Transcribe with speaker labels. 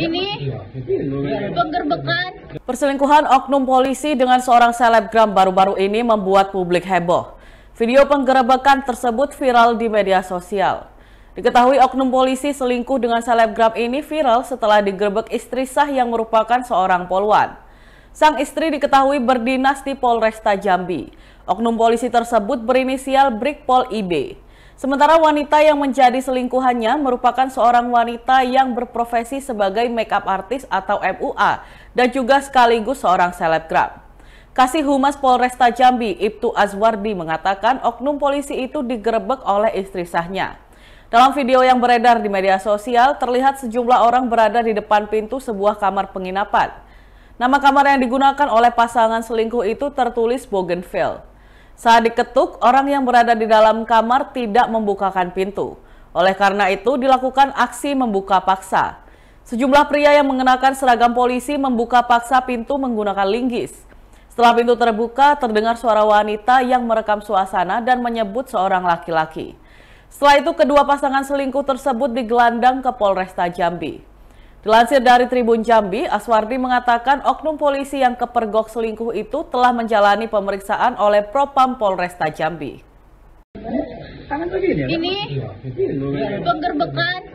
Speaker 1: Ini penggerbekan. Perselingkuhan oknum polisi dengan seorang selebgram baru-baru ini membuat publik heboh. Video penggerebekan tersebut viral di media sosial. Diketahui oknum polisi selingkuh dengan selebgram ini viral setelah digerebek istri sah yang merupakan seorang poluan. Sang istri diketahui berdinas di Polresta Jambi. Oknum polisi tersebut berinisial Brigpol IB. Sementara wanita yang menjadi selingkuhannya merupakan seorang wanita yang berprofesi sebagai makeup artist atau MUA dan juga sekaligus seorang selebgram. Kasih Humas Polresta Jambi, Ibtu Azwardi mengatakan oknum polisi itu digerebek oleh istri sahnya. Dalam video yang beredar di media sosial, terlihat sejumlah orang berada di depan pintu sebuah kamar penginapan. Nama kamar yang digunakan oleh pasangan selingkuh itu tertulis Bougainville. Saat diketuk, orang yang berada di dalam kamar tidak membukakan pintu. Oleh karena itu, dilakukan aksi membuka paksa. Sejumlah pria yang mengenakan seragam polisi membuka paksa pintu menggunakan linggis. Setelah pintu terbuka, terdengar suara wanita yang merekam suasana dan menyebut seorang laki-laki. Setelah itu, kedua pasangan selingkuh tersebut digelandang ke Polresta Jambi. Dilansir dari Tribun Jambi, Aswardi mengatakan oknum polisi yang kepergok selingkuh itu telah menjalani pemeriksaan oleh Propam Polresta Jambi. Ini iya, penggerbekan